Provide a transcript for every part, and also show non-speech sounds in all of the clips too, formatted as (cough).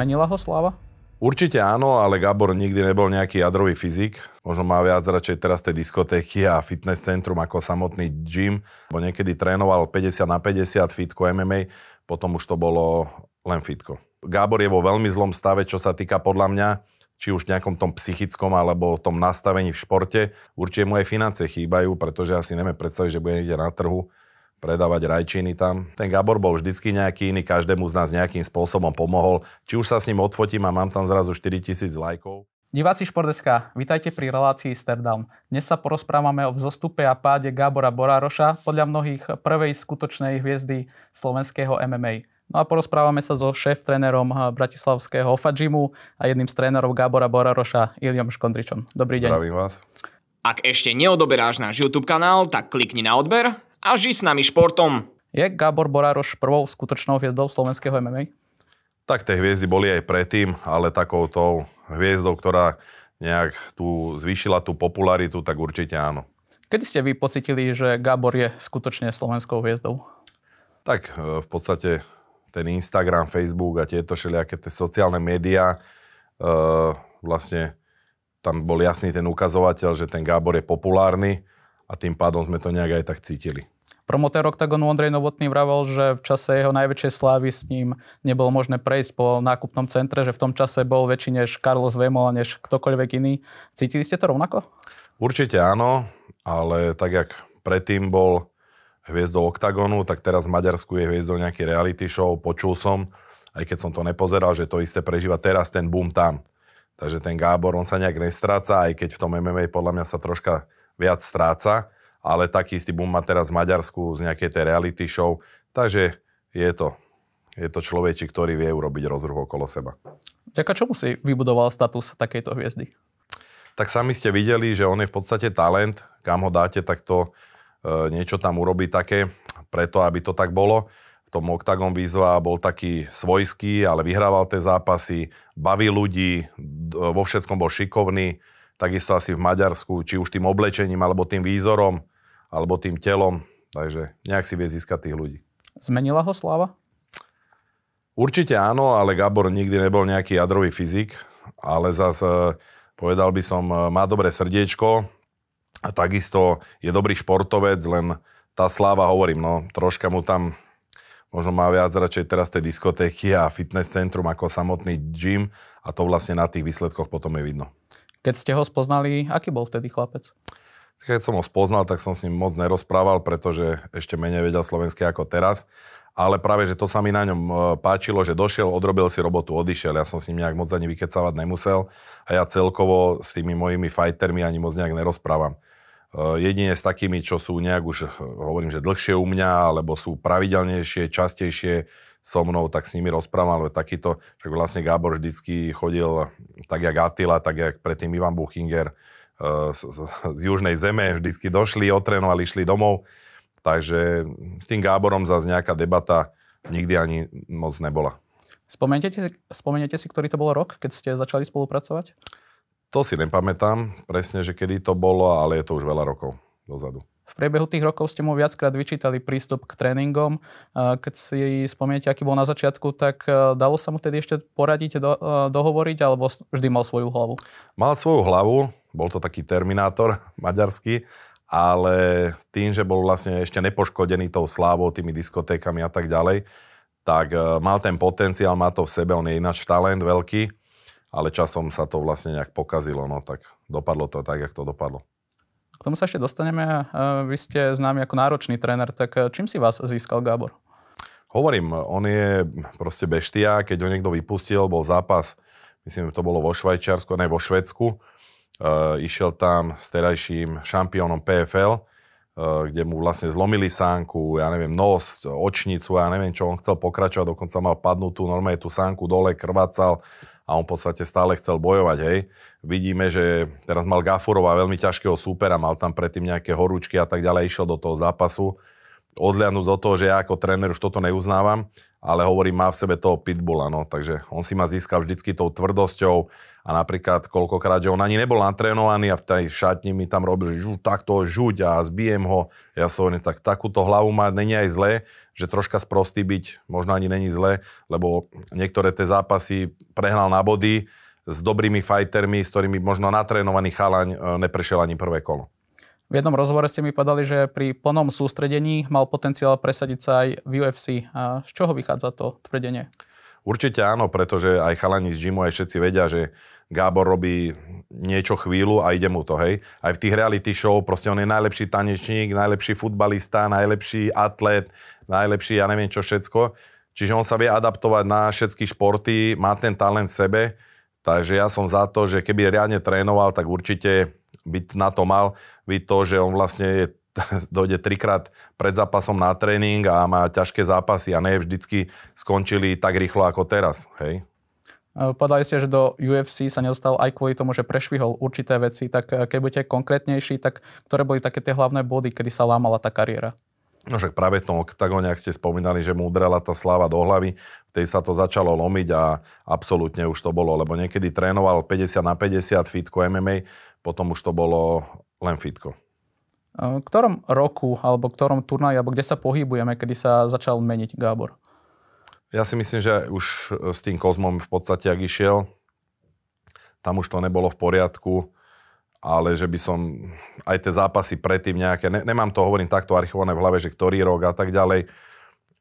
Zmenila ho Sláva? Určite áno, ale Gabor nikdy nebol nejaký jadrový fyzik. Možno má viac radšej teraz tie diskotéky a fitness centrum ako samotný gym, bo niekedy trénoval 50 na 50 fitko MMA, potom už to bolo len fitko. Gábor je vo veľmi zlom stave, čo sa týka podľa mňa, či už v nejakom tom psychickom alebo tom nastavení v športe. Určite mu aj financie chýbajú, pretože asi ja neviem predstaviť, že bude niekde na trhu predávať rajčiny tam. Ten Gabor bol vždycky nejaký iný, každému z nás nejakým spôsobom pomohol. Či už sa s ním odfotím a mám tam zrazu 4000 lajkov. Diváci Špordeska, vítajte pri relácii Sterdam. Dnes sa porozprávame o vzostupe a páde Gábora Borároša, podľa mnohých prvej skutočnej hviezdy slovenského MMA. No a porozprávame sa so šéf-trénerom bratislavského Ofajimu a jedným z trénerov Gábora Borároša, Iliom Škondričom. Dobrý deň. Zdravím vás. Ak ešte neodoberáš náš YouTube kanál, tak klikni na odber, a ži s nami športom. Je Gábor Borároš prvou skutočnou hviezdou slovenského MMA? Tak tie hviezdy boli aj predtým, ale takouto hviezdou, ktorá nejak tu zvýšila tú popularitu, tak určite áno. Kedy ste vy pocitili, že Gábor je skutočne slovenskou hviezdou? Tak e, v podstate ten Instagram, Facebook a tieto všelijaké tie sociálne médiá, e, vlastne tam bol jasný ten ukazovateľ, že ten Gábor je populárny a tým pádom sme to nejak aj tak cítili. Promotér Octagonu Ondrej Novotný vravel, že v čase jeho najväčšej slávy s ním nebolo možné prejsť po nákupnom centre, že v tom čase bol väčší než Carlos a než ktokoľvek iný. Cítili ste to rovnako? Určite áno, ale tak jak predtým bol hviezdou OKTAGONu, tak teraz v Maďarsku je hviezdou nejaký reality show, počul som, aj keď som to nepozeral, že to isté prežíva teraz ten boom tam. Takže ten Gábor, on sa nejak nestráca, aj keď v tom MMA podľa mňa sa troška viac stráca, ale taký istý boom má teraz v Maďarsku z nejakej tej reality show, takže je to, je to človeči, ktorý vie urobiť rozruch okolo seba. Ďaká čomu si vybudoval status takejto hviezdy? Tak sami ste videli, že on je v podstate talent, kam ho dáte, tak to e, niečo tam urobí také, preto aby to tak bolo V tom Octagon výzva bol taký svojský, ale vyhrával tie zápasy, baví ľudí, vo všetkom bol šikovný, takisto asi v Maďarsku, či už tým oblečením, alebo tým výzorom, alebo tým telom. Takže nejak si vie získať tých ľudí. Zmenila ho sláva? Určite áno, ale Gabor nikdy nebol nejaký jadrový fyzik, ale zase eh, povedal by som, eh, má dobré srdiečko a takisto je dobrý športovec, len tá sláva, hovorím, no troška mu tam možno má viac radšej teraz tej diskotéky a fitness centrum ako samotný gym a to vlastne na tých výsledkoch potom je vidno. Keď ste ho spoznali, aký bol vtedy chlapec? Keď som ho spoznal, tak som s ním moc nerozprával, pretože ešte menej vedel slovenské ako teraz. Ale práve, že to sa mi na ňom e, páčilo, že došiel, odrobil si robotu, odišiel. Ja som s ním nejak moc ani vykecavať nemusel. A ja celkovo s tými mojimi fajtermi ani moc nejak nerozprávam. E, Jedine s takými, čo sú nejak už, e, hovorím, že dlhšie u mňa, alebo sú pravidelnejšie, častejšie so mnou, tak s nimi rozprávam, ale takýto, však vlastne Gábor vždycky chodil tak, jak Attila, tak, jak predtým Ivan Buchinger z, e, z, z južnej zeme, vždycky došli, otrénovali, išli domov, takže s tým Gáborom zase nejaká debata nikdy ani moc nebola. Spomeniete si, spomeniete si, ktorý to bol rok, keď ste začali spolupracovať? To si nepamätám presne, že kedy to bolo, ale je to už veľa rokov dozadu. V priebehu tých rokov ste mu viackrát vyčítali prístup k tréningom. Keď si spomeniete, aký bol na začiatku, tak e, dalo sa mu vtedy ešte poradiť, do, e, dohovoriť, alebo vždy mal svoju hlavu? Mal svoju hlavu, bol to taký terminátor (laughs) maďarský, ale tým, že bol vlastne ešte nepoškodený tou slávou, tými diskotékami a tak ďalej, tak e, mal ten potenciál, má to v sebe, on je ináč talent veľký ale časom sa to vlastne nejak pokazilo, no tak dopadlo to tak, jak to dopadlo. K tomu sa ešte dostaneme. E, vy ste známi ako náročný tréner, tak e, čím si vás získal Gábor? Hovorím, on je proste beštia, keď ho niekto vypustil, bol zápas, myslím, to bolo vo Švajčiarsku, ne, vo Švedsku. E, išiel tam s terajším šampiónom PFL, e, kde mu vlastne zlomili sánku, ja neviem, nos, očnicu, ja neviem, čo on chcel pokračovať, dokonca mal padnutú, normálne tú sánku dole, krvácal a on v podstate stále chcel bojovať, hej. Vidíme, že teraz mal Gafurova veľmi ťažkého súpera, mal tam predtým nejaké horúčky a tak ďalej, išiel do toho zápasu odliadnúť od toho, že ja ako tréner už toto neuznávam, ale hovorím, má v sebe toho pitbulla, no, takže on si ma získal vždycky tou tvrdosťou a napríklad koľkokrát, že on ani nebol natrénovaný a v tej šatni mi tam robil, že takto, žuť a zbijem ho. Ja som hovoril, tak takúto hlavu mať není aj zlé, že troška sprostý byť možno ani není zlé, lebo niektoré tie zápasy prehnal na body s dobrými fajtermi, s ktorými možno natrénovaný chalaň e, neprešiel ani prvé kolo. V jednom rozhovore ste mi povedali, že pri plnom sústredení mal potenciál presadiť sa aj v UFC. A z čoho vychádza to tvrdenie? Určite áno, pretože aj chalani z gymu, aj všetci vedia, že Gábor robí niečo chvíľu a ide mu to, hej. Aj v tých reality show, proste on je najlepší tanečník, najlepší futbalista, najlepší atlet, najlepší ja neviem čo všetko. Čiže on sa vie adaptovať na všetky športy, má ten talent v sebe, takže ja som za to, že keby riadne trénoval, tak určite by na to mal, byť to, že on vlastne je (laughs) dojde trikrát pred zápasom na tréning a má ťažké zápasy a ne vždycky skončili tak rýchlo ako teraz, hej? E, povedali ste, že do UFC sa nedostal aj kvôli tomu, že prešvihol určité veci, tak e, keď budete konkrétnejší, tak ktoré boli také tie hlavné body, kedy sa lámala tá kariéra? No však práve v tom oktagóne, ak ste spomínali, že mu udrela tá sláva do hlavy, tej sa to začalo lomiť a absolútne už to bolo, lebo niekedy trénoval 50 na 50 fitko MMA, potom už to bolo len fitko. V ktorom roku, alebo ktorom turnaji, alebo kde sa pohybujeme, kedy sa začal meniť Gábor? Ja si myslím, že už e, s tým Kozmom v podstate, ak išiel, tam už to nebolo v poriadku, ale že by som aj tie zápasy predtým nejaké, ne, nemám to, hovorím takto archivované v hlave, že ktorý rok a tak ďalej,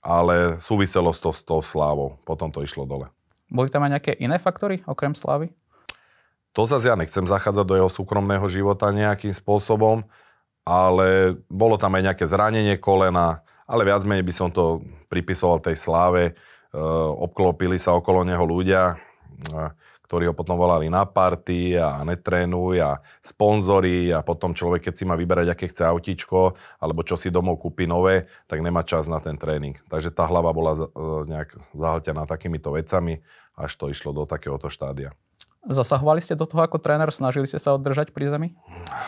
ale súviselo to s tou slávou. Potom to išlo dole. Boli tam aj nejaké iné faktory okrem slávy? To sa ja nechcem zachádzať do jeho súkromného života nejakým spôsobom, ale bolo tam aj nejaké zranenie kolena, ale viac menej by som to pripisoval tej sláve. E, obklopili sa okolo neho ľudia, e, ktorí ho potom volali na party a netrénuj a sponzory a potom človek, keď si má vyberať, aké chce autíčko alebo čo si domov kúpi nové, tak nemá čas na ten tréning. Takže tá hlava bola e, nejak zahltená takýmito vecami, až to išlo do takéhoto štádia. Zasahovali ste do toho ako tréner? Snažili ste sa oddržať pri zemi?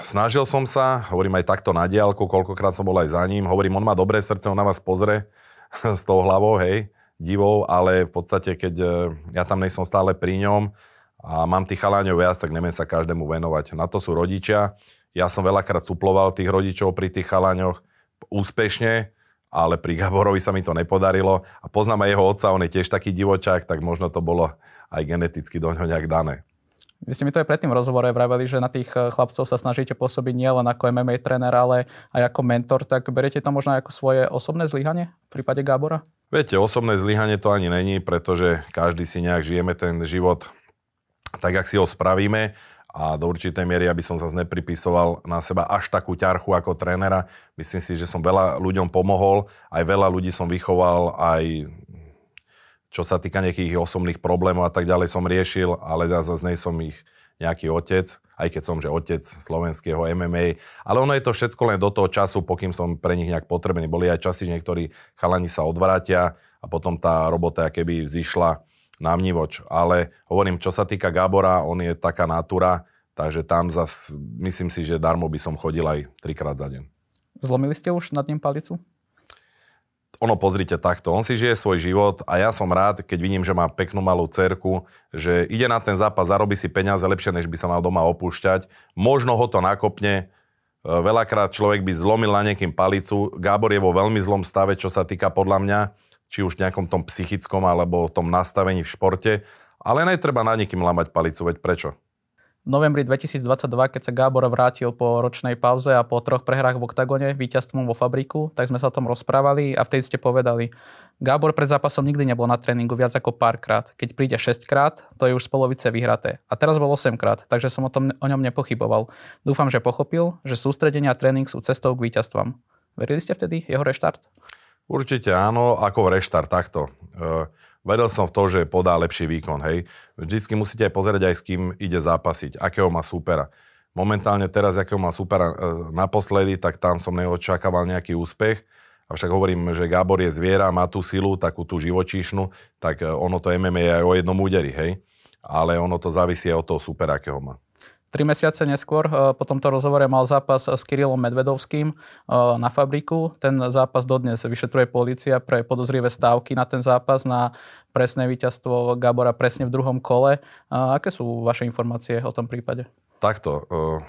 Snažil som sa, hovorím aj takto na diálku, koľkokrát som bol aj za ním. Hovorím, on má dobré srdce, on na vás pozrie, (laughs) s tou hlavou, hej, divou, ale v podstate, keď e, ja tam nejsom stále pri ňom a mám tých chaláňov viac, tak neviem sa každému venovať. Na to sú rodičia. Ja som veľakrát suploval tých rodičov pri tých chaláňoch úspešne, ale pri Gaborovi sa mi to nepodarilo a poznám aj jeho otca, on je tiež taký divočák, tak možno to bolo aj geneticky do ňoho nejak dané. Vy ste mi to aj predtým v rozhovore vraveli, že na tých eh, chlapcov sa snažíte pôsobiť nielen ako MMA tréner, ale aj ako mentor, tak beriete to možno ako svoje osobné zlyhanie v prípade Gábora? Viete, osobné zlyhanie to ani není, pretože každý si nejak žijeme ten život tak, ak si ho spravíme a do určitej miery, aby som zase nepripisoval na seba až takú ťarchu ako trénera. Myslím si, že som veľa ľuďom pomohol, aj veľa ľudí som vychoval, aj čo sa týka nejakých osobných problémov a tak ďalej som riešil, ale ja zase nej som ich nejaký otec, aj keď som že otec slovenského MMA, ale ono je to všetko len do toho času, pokým som pre nich nejak potrebný. Boli aj časy, že niektorí chalani sa odvrátia a potom tá robota keby vzýšla námnivoč. Ale hovorím, čo sa týka Gábora, on je taká natura, takže tam zas, myslím si, že darmo by som chodil aj trikrát za deň. Zlomili ste už nad ním palicu? ono pozrite takto, on si žije svoj život a ja som rád, keď vidím, že má peknú malú cerku, že ide na ten zápas, zarobí si peniaze lepšie, než by sa mal doma opúšťať. Možno ho to nakopne, e, veľakrát človek by zlomil na nekým palicu. Gábor je vo veľmi zlom stave, čo sa týka podľa mňa či už v nejakom tom psychickom alebo tom nastavení v športe, ale netreba na nikým lamať palicu, veď prečo? V novembri 2022, keď sa Gábor vrátil po ročnej pauze a po troch prehrách v oktagone, víťazstvom vo fabriku, tak sme sa o tom rozprávali a vtedy ste povedali, Gábor pred zápasom nikdy nebol na tréningu viac ako párkrát. Keď príde 6 krát, to je už z polovice vyhraté. A teraz bol 8 krát, takže som o, tom, o ňom nepochyboval. Dúfam, že pochopil, že sústredenia a tréning sú cestou k víťazstvám. Verili ste vtedy jeho reštart? Určite áno, ako reštart, takto. Uh, som v to, že podá lepší výkon, hej. Vždycky musíte aj pozrieť aj s kým ide zápasiť, akého má súpera. Momentálne teraz, akého má súpera uh, e, naposledy, tak tam som neočakával nejaký úspech. Avšak hovorím, že Gábor je zviera, má tú silu, takú tú živočíšnu, tak e, ono to MMA je aj o jednom úderi, hej. Ale ono to závisí aj od toho supera, akého má. Tri mesiace neskôr eh, po tomto rozhovore mal zápas s Kirilom Medvedovským eh, na fabriku. Ten zápas dodnes vyšetruje policia pre podozrivé stávky na ten zápas, na presné víťazstvo Gábora presne v druhom kole. Eh, aké sú vaše informácie o tom prípade? Takto. Uh...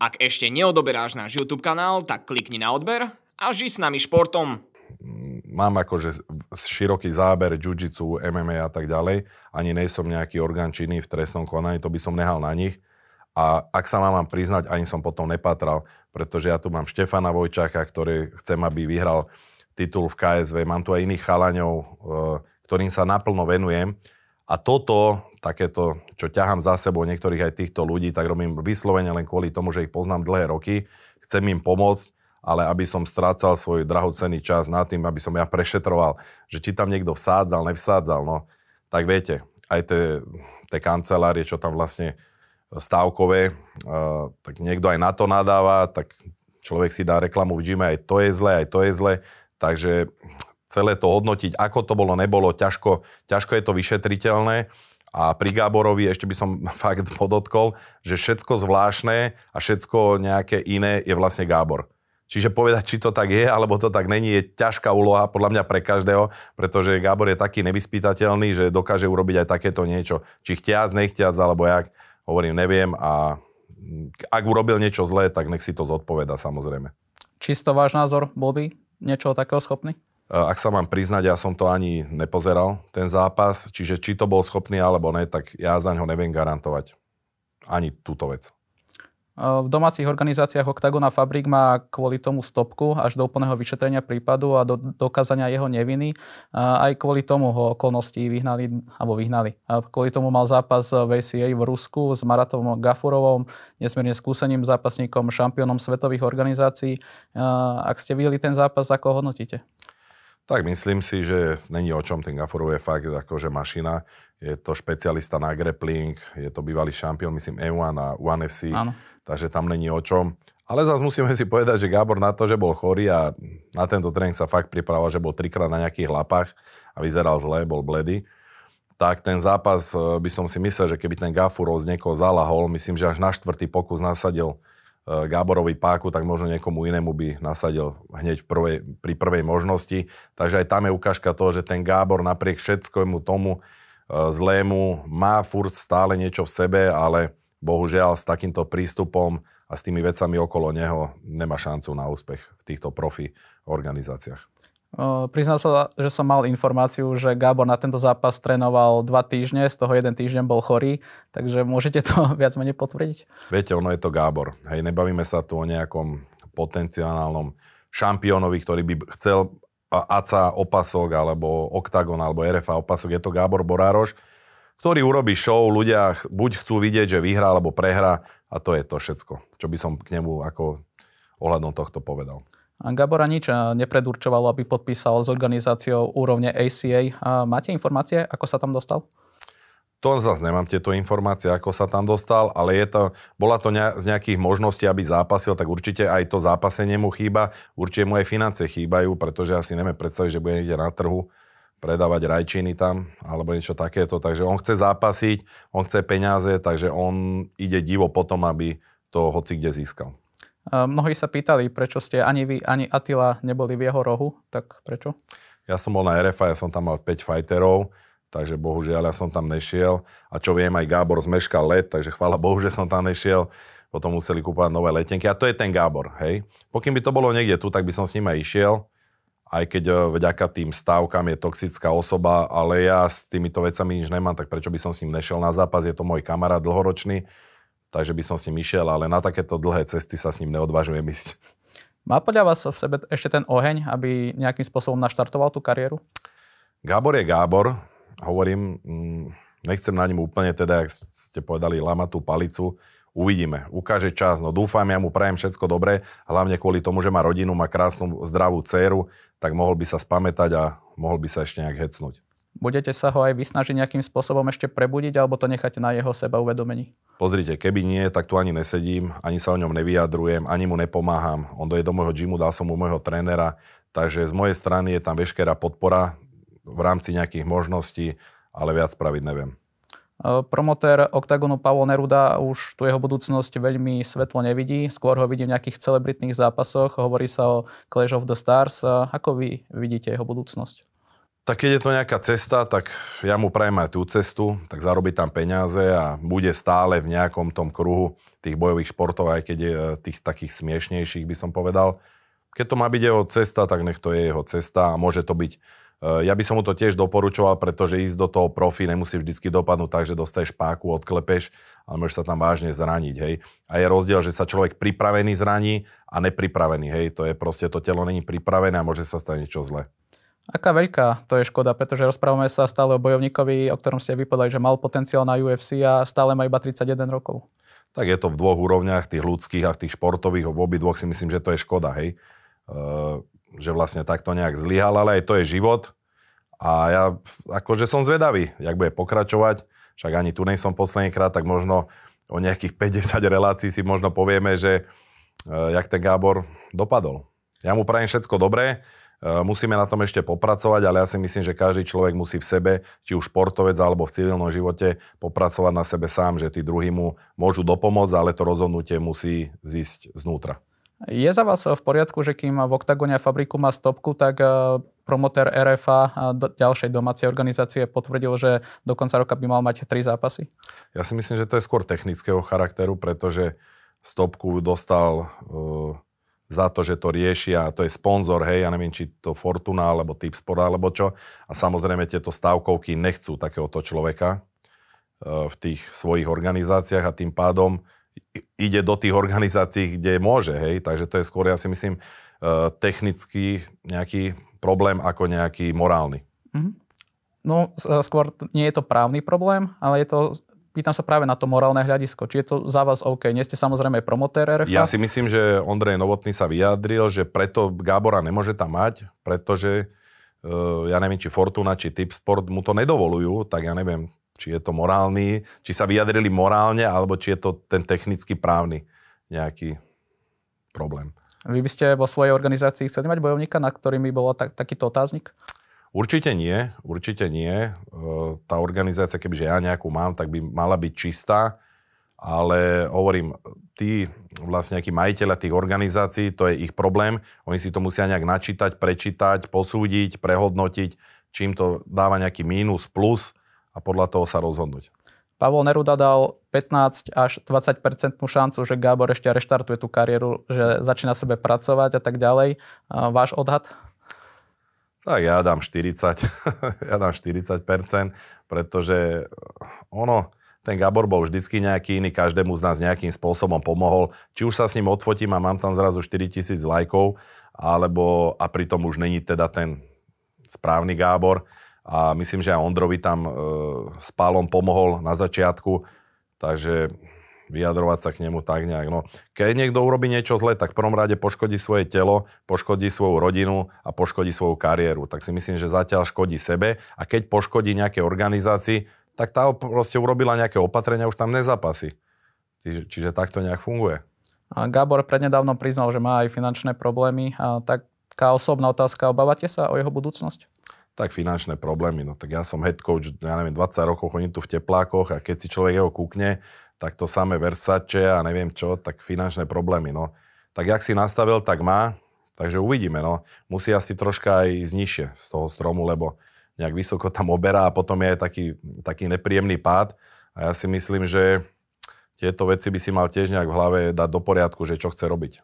Ak ešte neodoberáš náš YouTube kanál, tak klikni na odber a žij s nami športom. Mám akože široký záber jiu-jitsu, MMA a tak ďalej. Ani nejsom nejaký orgán činný v trestnom konaní, to by som nehal na nich a ak sa mám priznať, ani som potom nepatral, pretože ja tu mám Štefana Vojčáka, ktorý chcem, aby vyhral titul v KSV. Mám tu aj iných chalaňov, e, ktorým sa naplno venujem. A toto, takéto, čo ťahám za sebou niektorých aj týchto ľudí, tak robím vyslovene len kvôli tomu, že ich poznám dlhé roky. Chcem im pomôcť, ale aby som strácal svoj drahocenný čas nad tým, aby som ja prešetroval, že či tam niekto vsádzal, nevsádzal, no tak viete, aj tie, tie kancelárie, čo tam vlastne stávkové, tak niekto aj na to nadáva, tak človek si dá reklamu v gyme, aj to je zle, aj to je zle. Takže celé to hodnotiť, ako to bolo, nebolo, ťažko, ťažko je to vyšetriteľné. A pri Gáborovi ešte by som (laughs) fakt podotkol, že všetko zvláštne a všetko nejaké iné je vlastne Gábor. Čiže povedať, či to tak je, alebo to tak není, je ťažká úloha podľa mňa pre každého, pretože Gábor je taký nevyspytateľný, že dokáže urobiť aj takéto niečo. Či chtiac, nechtiac, alebo jak hovorím, neviem a ak urobil niečo zlé, tak nech si to zodpoveda samozrejme. Čisto váš názor, bol by niečo takého schopný? E, ak sa mám priznať, ja som to ani nepozeral, ten zápas, čiže či to bol schopný alebo ne, tak ja za ho neviem garantovať. Ani túto vec. Eh, v domácich organizáciách Octagona Fabrik má kvôli tomu stopku až do úplného vyšetrenia prípadu a do dokázania jeho neviny. Eh, aj kvôli tomu ho okolnosti vyhnali, alebo vyhnali. Eh, kvôli tomu mal zápas v ACA v Rusku s Maratom Gafurovom, nesmierne skúseným zápasníkom, šampiónom svetových organizácií. Ak ste videli ten zápas, ako ho hodnotíte? Tak myslím si, že není o čom ten Gaforov je fakt akože mašina. Je to špecialista na grappling, je to bývalý šampión, myslím, M1 e a UNFC, fc Áno. takže tam není o čom. Ale zase musíme si povedať, že Gábor na to, že bol chorý a na tento tréning sa fakt pripravoval, že bol trikrát na nejakých lapách a vyzeral zle, bol bledý tak ten zápas e, by som si myslel, že keby ten Gafurov z niekoho zalahol, myslím, že až na štvrtý pokus nasadil Eh, Gáborovi páku, tak možno niekomu inému by nasadil hneď v prvej, pri prvej možnosti. Takže aj tam je ukážka toho, že ten Gábor napriek všetkému tomu eh, zlému má furt stále niečo v sebe, ale bohužiaľ s takýmto prístupom a s tými vecami okolo neho nemá šancu na úspech v týchto profi organizáciách. Priznal sa, že som mal informáciu, že Gábor na tento zápas trénoval dva týždne, z toho jeden týždeň bol chorý, takže môžete to (laughs) viac menej potvrdiť? Viete, ono je to Gábor. Hej, nebavíme sa tu o nejakom potenciálnom šampiónovi, ktorý by chcel ACA opasok, alebo Octagon, alebo RFA opasok. Je to Gábor Borároš, ktorý urobí show, ľudia buď chcú vidieť, že vyhrá, alebo prehrá, a to je to všetko, čo by som k nemu ako ohľadom tohto povedal. A Gabora nič nepredurčovalo, aby podpísal s organizáciou úrovne ACA. A máte informácie, ako sa tam dostal? To zase nemám tieto informácie, ako sa tam dostal, ale je to, bola to ne, z nejakých možností, aby zápasil, tak určite aj to zápasenie mu chýba, určite mu aj financie chýbajú, pretože asi neme predstaviť, že bude niekde na trhu predávať rajčiny tam, alebo niečo takéto. Takže on chce zápasiť, on chce peniaze, takže on ide divo potom, aby to hoci kde získal. Mnohí sa pýtali, prečo ste ani vy, ani Atila neboli v jeho rohu, tak prečo? Ja som bol na RFA, ja som tam mal 5 fighterov, takže bohužiaľ ja som tam nešiel. A čo viem, aj Gábor zmeškal let, takže chvála Bohu, že som tam nešiel. Potom museli kúpať nové letenky a to je ten Gábor, hej. Pokým by to bolo niekde tu, tak by som s ním aj išiel, aj keď e, vďaka tým stávkam je toxická osoba, ale ja s týmito vecami nič nemám, tak prečo by som s ním nešiel na zápas, je to môj kamarát dlhoročný takže by som s ním išiel, ale na takéto dlhé cesty sa s ním neodvážujem ísť. Má podľa vás v sebe ešte ten oheň, aby nejakým spôsobom naštartoval tú kariéru? Gábor je Gábor, hovorím, mm, nechcem na ním úplne teda, ak ste povedali, lamať tú palicu, uvidíme. Ukáže čas, no dúfam, ja mu prajem všetko dobré, hlavne kvôli tomu, že má rodinu, má krásnu, zdravú dceru, tak mohol by sa spamätať a mohol by sa ešte nejak hecnúť budete sa ho aj vysnažiť nejakým spôsobom ešte prebudiť, alebo to necháte na jeho seba uvedomení? Pozrite, keby nie, tak tu ani nesedím, ani sa o ňom nevyjadrujem, ani mu nepomáham. On doje do môjho gymu, dal som mu môjho trénera, takže z mojej strany je tam veškerá podpora v rámci nejakých možností, ale viac spraviť neviem. E, promotér OKTAGONu Pavlo Neruda už tu jeho budúcnosť veľmi svetlo nevidí, skôr ho vidí v nejakých celebritných zápasoch, hovorí sa o Clash of the Stars. E, ako vy vidíte jeho budúcnosť? Tak keď je to nejaká cesta, tak ja mu prajem aj tú cestu, tak zarobí tam peniaze a bude stále v nejakom tom kruhu tých bojových športov, aj keď je e, tých takých smiešnejších, by som povedal. Keď to má byť jeho cesta, tak nech to je jeho cesta a môže to byť e, ja by som mu to tiež doporučoval, pretože ísť do toho profi nemusí vždycky dopadnúť tak, že dostaješ páku, odklepeš, ale môžeš sa tam vážne zraniť, hej. A je rozdiel, že sa človek pripravený zraní a nepripravený, hej. To je proste, to telo není pripravené a môže sa stať niečo zlé. Aká veľká to je škoda, pretože rozprávame sa stále o bojovníkovi, o ktorom ste vypadali, že mal potenciál na UFC a stále má iba 31 rokov. Tak je to v dvoch úrovniach, tých ľudských a tých športových. V obi dvoch si myslím, že to je škoda, hej. Ehm, že vlastne takto nejak zlyhal, ale aj to je život. A ja akože som zvedavý, jak bude pokračovať. Však ani tu nej som poslednýkrát, tak možno o nejakých 50 relácií si možno povieme, že e, jak ten Gábor dopadol. Ja mu prajem všetko dobré Eh, musíme na tom ešte popracovať, ale ja si myslím, že každý človek musí v sebe, či už športovec alebo v civilnom živote, popracovať na sebe sám, že tí druhí mu môžu dopomôcť, ale to rozhodnutie musí zísť znútra. Je za vás eh, v poriadku, že kým v Octagone a Fabriku má stopku, tak eh, promotér RFA a ďalšej domácej organizácie potvrdil, že do konca roka by mal mať tri zápasy? Ja si myslím, že to je skôr technického charakteru, pretože stopku dostal uh, za to, že to riešia, to je sponzor, hej, ja neviem, či to Fortuna, alebo Sport, alebo čo. A samozrejme tieto stavkovky nechcú takéhoto človeka e, v tých svojich organizáciách a tým pádom ide do tých organizácií, kde môže, hej. Takže to je skôr, ja si myslím, e, technický nejaký problém ako nejaký morálny. Mm-hmm. No, e, skôr nie je to právny problém, ale je to pýtam sa práve na to morálne hľadisko. Či je to za vás OK? Nie ste samozrejme promotér RFA? Ja si myslím, že Ondrej Novotný sa vyjadril, že preto Gábora nemôže tam mať, pretože e, ja neviem, či Fortuna, či Tipsport mu to nedovolujú, tak ja neviem, či je to morálny, či sa vyjadrili morálne, alebo či je to ten technicky právny nejaký problém. Vy by ste vo svojej organizácii chceli mať bojovníka, na ktorým by bol tak, takýto otáznik? Určite nie, určite nie. E, tá organizácia, kebyže ja nejakú mám, tak by mala byť čistá, ale hovorím, tí vlastne nejakí majiteľa tých organizácií, to je ich problém, oni si to musia nejak načítať, prečítať, posúdiť, prehodnotiť, čím to dáva nejaký mínus, plus a podľa toho sa rozhodnúť. Pavol Neruda dal 15 až 20 šancu, že Gábor ešte reštartuje tú kariéru, že začína sebe pracovať a tak ďalej. E, váš odhad? tak ja dám 40, (laughs) ja dám 40%, pretože eh, ono, ten Gabor bol vždycky nejaký iný, každému z nás nejakým spôsobom pomohol. Či už sa s ním odfotím a mám tam zrazu 4000 lajkov, alebo a pritom už není teda ten správny Gábor. A myslím, že aj Ondrovi tam e, s Pálom pomohol na začiatku. Takže vyjadrovať sa k nemu tak nejak. No, keď niekto urobí niečo zle, tak v prvom rade poškodí svoje telo, poškodí svoju rodinu a poškodí svoju kariéru. Tak si myslím, že zatiaľ škodí sebe a keď poškodí nejaké organizácii, tak tá proste urobila nejaké opatrenia, už tam nezapasí. Čiže, čiže takto nejak funguje. A Gábor prednedávno priznal, že má aj finančné problémy. A taká osobná otázka, obávate sa o jeho budúcnosť? tak finančné problémy. No tak ja som head coach, ja neviem, 20 rokov chodím tu v teplákoch a keď si človek jeho kúkne, tak to samé Versace a neviem čo, tak finančné problémy, no. Tak jak si nastavil, tak má, takže uvidíme, no. Musí asi troška aj znižšie z toho stromu, lebo nejak vysoko tam oberá a potom je aj taký, taký nepríjemný pád. A ja si myslím, že tieto veci by si mal tiež nejak v hlave dať do poriadku, že čo chce robiť.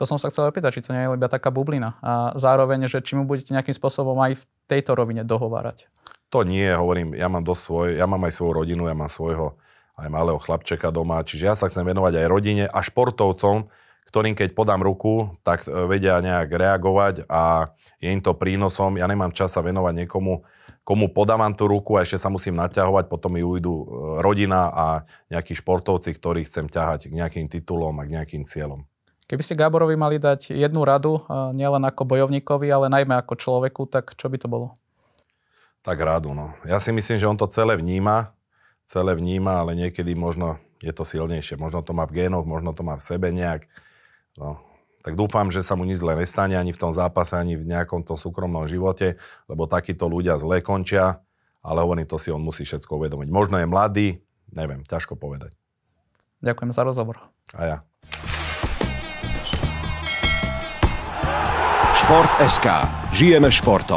To som sa chcel opýtať, či to nie je iba taká bublina. A zároveň, že či mu budete nejakým spôsobom aj v tejto rovine dohovárať. To nie, hovorím, ja mám dosť svoj, ja mám aj svoju rodinu, ja mám svojho aj malého chlapčeka doma, čiže ja sa chcem venovať aj rodine a športovcom, ktorým keď podám ruku, tak e, vedia nejak reagovať a je im to prínosom. Ja nemám čas sa venovať niekomu, komu podávam tú ruku a ešte sa musím naťahovať, potom mi ujdu e, rodina a nejakí športovci, ktorých chcem ťahať k nejakým titulom a k nejakým cieľom. Keby ste Gáborovi mali dať jednu radu, e, nielen ako bojovníkovi, ale najmä ako človeku, tak čo by to bolo? Tak radu, no. Ja si myslím, že on to celé vníma, celé vníma, ale niekedy možno je to silnejšie. Možno to má v génoch, možno to má v sebe nejak. No, tak dúfam, že sa mu nič zle nestane ani v tom zápase, ani v nejakom tom súkromnom živote, lebo takíto ľudia zle končia, ale hovorím, to si on musí všetko uvedomiť. Možno je mladý, neviem, ťažko povedať. Ďakujem za rozhovor. A ja. SK. Žijeme športom.